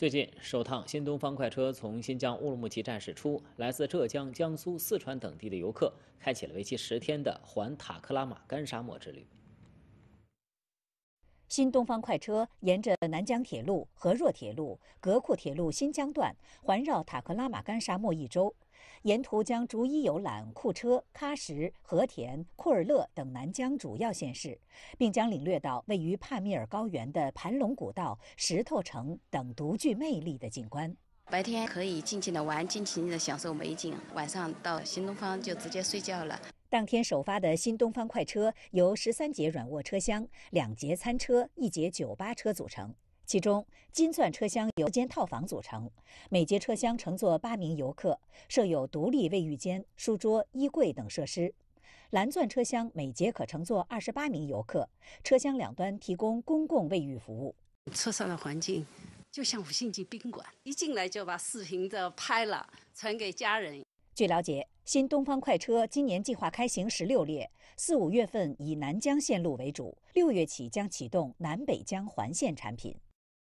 最近，首趟新东方快车从新疆乌鲁木齐站驶出，来自浙江、江苏、四川等地的游客开启了为期十天的环塔克拉玛干沙漠之旅。新东方快车沿着南疆铁路、和若铁路、格库铁路新疆段环绕塔克拉玛干沙漠一周，沿途将逐一游览库车、喀什、和田、库尔勒等南疆主要县市，并将领略到位于帕米尔高原的盘龙古道、石头城等独具魅力的景观。白天可以尽情的玩，尽情的享受美景；晚上到新东方就直接睡觉了。当天首发的新东方快车由十三节软卧车厢、两节餐车、一节酒吧车组成。其中，金钻车厢由间套房组成，每节车厢乘坐八名游客，设有独立卫浴间、书桌、衣柜等设施；蓝钻车厢每节可乘坐二十八名游客，车厢两端提供公共卫浴服务。车上的环境就像五星级宾馆，一进来就把视频都拍了，传给家人。据了解，新东方快车今年计划开行十六列，四五月份以南疆线路为主，六月起将启动南北疆环线产品。